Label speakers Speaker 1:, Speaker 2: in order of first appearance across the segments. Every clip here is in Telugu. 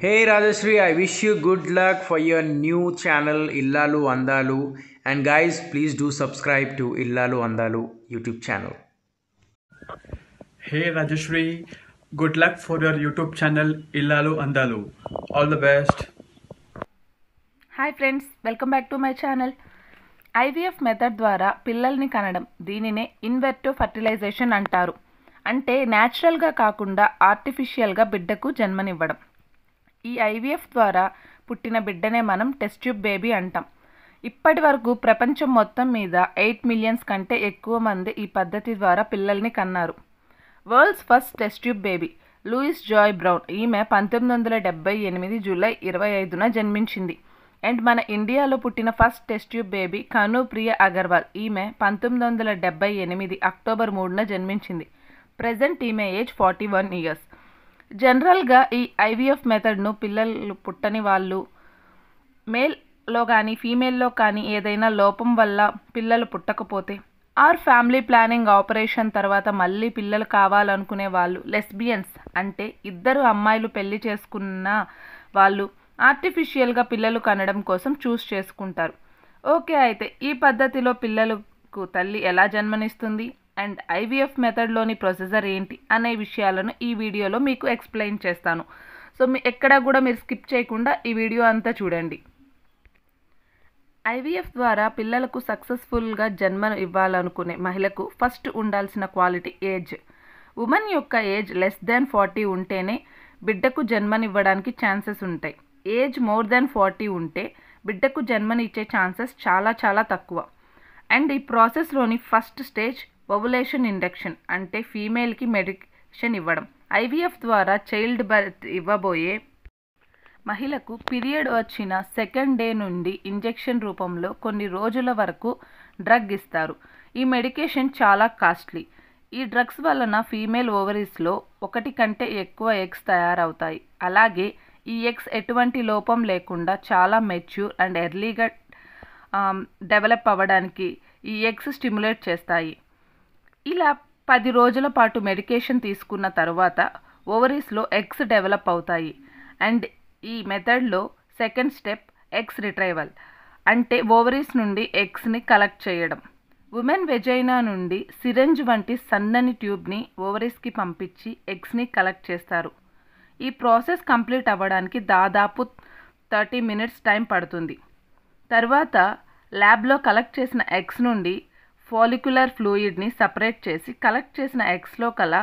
Speaker 1: hey Rajashree I wish you good luck for your new channel Illalu Andalu and guys please do subscribe to Illalu Andalu YouTube channel hey Rajashree good luck for your YouTube channel Illalu Andalu all the best hi friends welcome back to my channel IVF method ద్వారా పిల్లల్ని కనడం దీనినే ఇన్వెర్టివ్ ఫర్టిలైజేషన్ అంటారు అంటే న్యాచురల్గా కాకుండా ఆర్టిఫిషియల్గా బిడ్డకు జన్మనివ్వడం ఈ ఐవీఎఫ్ ద్వారా పుట్టిన బిడ్డనే మనం టెస్ట్ ట్యూబ్ బేబీ అంటాం ఇప్పటి వరకు ప్రపంచం మొత్తం మీద ఎయిట్ మిలియన్స్ కంటే ఎక్కువ మంది ఈ పద్ధతి ద్వారా పిల్లల్ని కన్నారు world's first test tube baby Louise Joy Brown ఈమె పంతొమ్మిది వందల డెబ్బై ఎనిమిది జూలై ఇరవై ఐదున జన్మించింది అండ్ మన ఇండియాలో పుట్టిన ఫస్ట్ టెస్ట్ ట్యూబ్ బేబీ కను ప్రియ అగర్వాల్ ఈమె పంతొమ్మిది వందల డెబ్బై ఎనిమిది అక్టోబర్ మూడున జన్మించింది ప్రజెంట్ ఈమె ఏజ్ ఫార్టీ వన్ ఇయర్స్ జనరల్గా ఈ ఐవీఎఫ్ మెథడ్ను పిల్లలు పుట్టని వాళ్ళు మేల్లో కానీ ఫీమేల్లో కానీ ఏదైనా లోపం వల్ల పిల్లలు పుట్టకపోతే ఆర్ ఫ్యామిలీ ప్లానింగ్ ఆపరేషన్ తర్వాత మళ్ళీ పిల్లలు కావాలనుకునే వాళ్ళు లెస్బియన్స్ అంటే ఇద్దరు అమ్మాయిలు పెళ్లి చేసుకున్న వాళ్ళు ఆర్టిఫిషియల్గా పిల్లలు కనడం కోసం చూస్ చేసుకుంటారు ఓకే అయితే ఈ పద్ధతిలో పిల్లలకు తల్లి ఎలా జన్మనిస్తుంది అండ్ ఐవీఎఫ్ మెథడ్లోని ప్రొసీజర్ ఏంటి అనే విషయాలను ఈ వీడియోలో మీకు ఎక్స్ప్లెయిన్ చేస్తాను సో మీ ఎక్కడా కూడా మీరు స్కిప్ చేయకుండా ఈ వీడియో అంతా చూడండి ఐవీఎఫ్ ద్వారా పిల్లలకు సక్సెస్ఫుల్గా జన్మను ఇవ్వాలనుకునే మహిళకు ఫస్ట్ ఉండాల్సిన క్వాలిటీ ఏజ్ ఉమెన్ యొక్క ఏజ్ లెస్ దాన్ ఫార్టీ ఉంటేనే బిడ్డకు జన్మనివ్వడానికి ఛాన్సెస్ ఉంటాయి ఏజ్ మోర్ దాన్ ఫార్టీ ఉంటే బిడ్డకు జన్మనిచ్చే ఛాన్సెస్ చాలా చాలా తక్కువ అండ్ ఈ ప్రాసెస్లోని ఫస్ట్ స్టేజ్ ఓవులేషన్ ఇండక్షన్ అంటే ఫీమేల్కి మెడికేషన్ ఇవ్వడం ఐవీఎఫ్ ద్వారా చైల్డ్ బర్త్ ఇవ్వబోయే మహిళకు పీరియడ్ వచ్చిన సెకండ్ డే నుండి ఇంజెక్షన్ రూపంలో కొన్ని రోజుల వరకు డ్రగ్ ఇస్తారు ఈ మెడికేషన్ చాలా కాస్ట్లీ ఈ డ్రగ్స్ వలన ఫీమేల్ ఓవరీస్లో ఒకటి కంటే ఎక్కువ ఎగ్స్ తయారవుతాయి అలాగే ఈ ఎగ్స్ ఎటువంటి లోపం లేకుండా చాలా మెచ్యూర్ అండ్ ఎర్లీగా డెవలప్ అవ్వడానికి ఈ ఎగ్స్ స్టిమ్యులేట్ చేస్తాయి ఇలా పది రోజుల పాటు మెడికేషన్ తీసుకున్న తర్వాత ఓవరీస్లో ఎగ్స్ డెవలప్ అవుతాయి అండ్ ఈ మెథడ్లో సెకండ్ స్టెప్ ఎగ్స్ రిట్రైవల్ అంటే ఓవరీస్ నుండి ఎగ్స్ని కలెక్ట్ చేయడం ఉమెన్ వెజైనా నుండి సిరంజ్ వంటి సన్నని ట్యూబ్ని ఓవరీస్కి పంపించి ఎగ్స్ని కలెక్ట్ చేస్తారు ఈ ప్రాసెస్ కంప్లీట్ అవ్వడానికి దాదాపు థర్టీ మినిట్స్ టైం పడుతుంది తర్వాత ల్యాబ్లో కలెక్ట్ చేసిన ఎగ్స్ నుండి ఫాలిక్యులర్ ఫ్లూయిడ్ని సపరేట్ చేసి కలెక్ట్ చేసిన ఎగ్స్లో కల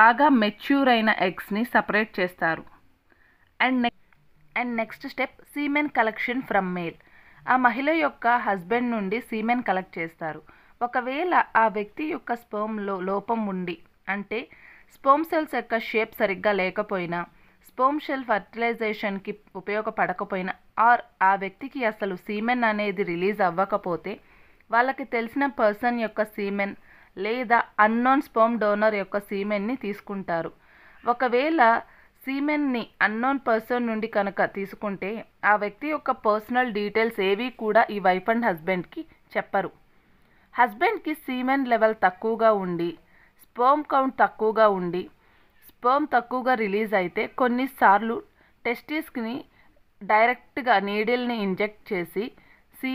Speaker 1: బాగా మెచ్యూర్ అయిన ఎగ్స్ని సపరేట్ చేస్తారు and next and next step semen collection from male ఆ మహిళ యొక్క హస్బెండ్ నుండి సీమెన్ కలెక్ట్ చేస్తారు ఒకవేళ ఆ వ్యక్తి యొక్క స్పోమ్లో లోపం ఉండి అంటే స్పోమ్ సెల్స్ యొక్క షేప్ సరిగ్గా లేకపోయినా స్పోమ్ సెల్ ఫర్టిలైజేషన్కి ఉపయోగపడకపోయినా ఆర్ ఆ వ్యక్తికి అసలు సీమెన్ అనేది రిలీజ్ అవ్వకపోతే వాళ్ళకి తెలిసిన పర్సన్ యొక్క సీమెన్ లేదా అన్నోన్ స్పోమ్ డోనర్ యొక్క సీమెన్ని తీసుకుంటారు ఒకవేళ సీమెన్ని అన్నోన్ పర్సన్ నుండి కనుక తీసుకుంటే ఆ వ్యక్తి యొక్క పర్సనల్ డీటెయిల్స్ ఏవి కూడా ఈ వైఫ్ అండ్ హస్బెండ్కి చెప్పరు హస్బెండ్కి సీమెన్ లెవెల్ తక్కువగా ఉండి స్పోమ్ కౌంట్ తక్కువగా ఉండి స్పోమ్ తక్కువగా రిలీజ్ అయితే కొన్నిసార్లు టెస్టిస్ని డైరెక్ట్గా నీడిల్ని ఇంజెక్ట్ చేసి సీ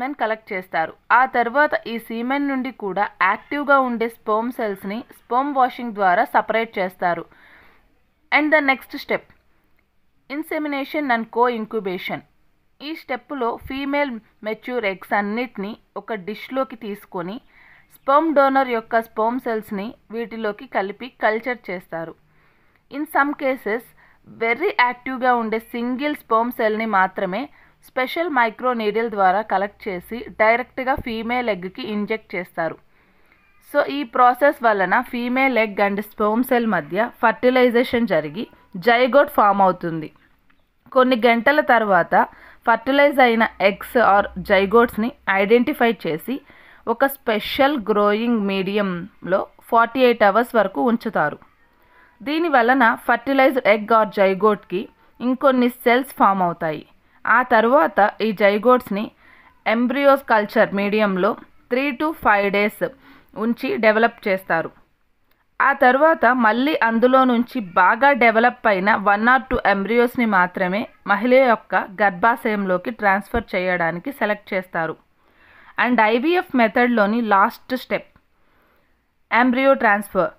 Speaker 1: మెన్ కలెక్ట్ చేస్తారు ఆ తర్వాత ఈ సీమెన్ నుండి కూడా యాక్టివ్గా ఉండే స్పోమ్ సెల్స్ని స్పోమ్ వాషింగ్ ద్వారా సపరేట్ చేస్తారు and the next step insemination and co incubation ఈ స్టెప్లో ఫీమేల్ మెచ్యూర్ ఎగ్స్ అన్నిటినీ ఒక డిష్లోకి తీసుకొని స్పోమ్ డోనర్ యొక్క స్పోమ్ సెల్స్ని వీటిలోకి కలిపి కల్చర్ చేస్తారు ఇన్ సమ్ కేసెస్ వెర్రీ యాక్టివ్గా ఉండే సింగిల్ స్పోమ్ సెల్ని మాత్రమే స్పెషల్ మైక్రో నీడిల్ ద్వారా కలెక్ట్ చేసి డైరెక్ట్గా ఫీమేల్ ఎగ్కి ఇంజెక్ట్ చేస్తారు సో ఈ ప్రాసెస్ వలన female egg and sperm cell మధ్య ఫర్టిలైజేషన్ జరిగి జైగోట్ ఫామ్ అవుతుంది కొన్ని గంటల తర్వాత ఫర్టిలైజ్ అయిన ఎగ్స్ ఆర్ జైగోట్స్ని ఐడెంటిఫై చేసి ఒక స్పెషల్ గ్రోయింగ్ మీడియంలో ఫార్టీ ఎయిట్ అవర్స్ వరకు ఉంచుతారు దీని వలన ఫర్టిలైజ్డ్ ఎగ్ ఆర్ జైగోట్కి ఇంకొన్ని సెల్స్ ఫామ్ అవుతాయి ఆ తర్వాత ఈ జైగోడ్స్ని ఎంబ్రియోస్ కల్చర్ మీడియంలో త్రీ టు ఫైవ్ డేస్ ఉంచి డెవలప్ చేస్తారు ఆ తర్వాత మళ్ళీ అందులో నుంచి బాగా డెవలప్ అయిన వన్ ఆర్ టూ ఎంబ్రియోస్ని మాత్రమే మహిళ యొక్క గర్భాశయంలోకి ట్రాన్స్ఫర్ చేయడానికి సెలెక్ట్ చేస్తారు అండ్ ఐవీఎఫ్ మెథడ్లోని లాస్ట్ స్టెప్ ఎంబ్రియో ట్రాన్స్ఫర్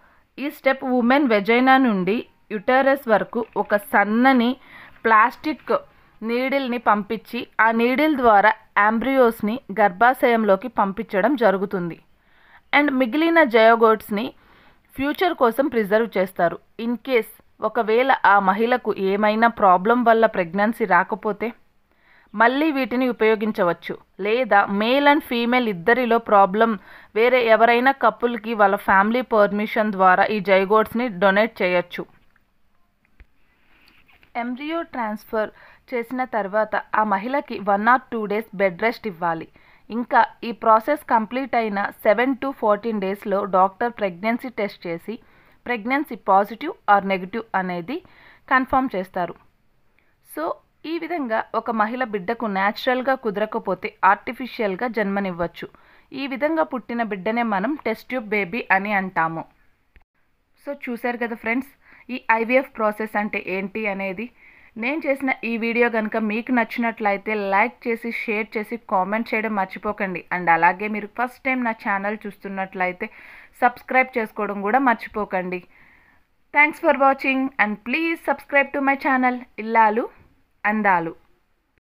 Speaker 1: ఈ స్టెప్ ఉమెన్ వెజైనా నుండి యుటరస్ వరకు ఒక సన్నని ప్లాస్టిక్ నీడిల్ని పంపించి ఆ నీడిల్ ద్వారా యాంబ్రియోస్ని గర్భాశయంలోకి పంపించడం జరుగుతుంది అండ్ మిగిలిన జయోగోట్స్ని ఫ్యూచర్ కోసం ప్రిజర్వ్ చేస్తారు ఇన్ కేస్ ఒకవేళ ఆ మహిళకు ఏమైనా ప్రాబ్లం వల్ల ప్రెగ్నెన్సీ రాకపోతే మళ్ళీ వీటిని ఉపయోగించవచ్చు లేదా మేల్ అండ్ ఫీమేల్ ఇద్దరిలో ప్రాబ్లం వేరే ఎవరైనా కపుల్కి వాళ్ళ ఫ్యామిలీ పర్మిషన్ ద్వారా ఈ జైగోడ్స్ని డొనేట్ చేయొచ్చు ఎంబ్రియో ట్రాన్స్ఫర్ చేసిన తర్వాత ఆ మహిళకి one or two days bed rest ఇవ్వాలి ఇంకా ఈ ప్రాసెస్ కంప్లీట్ అయిన సెవెన్ టు ఫోర్టీన్ డేస్లో డాక్టర్ ప్రెగ్నెన్సీ టెస్ట్ చేసి ప్రెగ్నెన్సీ పాజిటివ్ ఆర్ నెగిటివ్ అనేది కన్ఫర్మ్ చేస్తారు సో ఈ విధంగా ఒక మహిళ బిడ్డకు న్యాచురల్గా కుదరకపోతే ఆర్టిఫిషియల్గా జన్మనివ్వచ్చు ఈ విధంగా పుట్టిన బిడ్డనే మనం టెస్ట్ ట్యూబ్ బేబీ అని అంటాము సో చూశారు కదా ఫ్రెండ్స్ ఈ ఐవీఎఫ్ ప్రాసెస్ అంటే ఏంటి అనేది నేను చేసిన ఈ వీడియో కనుక మీకు నచ్చినట్లయితే లైక్ చేసి షేర్ చేసి కామెంట్ చేయడం మర్చిపోకండి అండ్ అలాగే మీరు ఫస్ట్ టైం నా ఛానల్ చూస్తున్నట్లయితే సబ్స్క్రైబ్ చేసుకోవడం కూడా మర్చిపోకండి thanks for watching and please subscribe to my channel Illalu అందాలు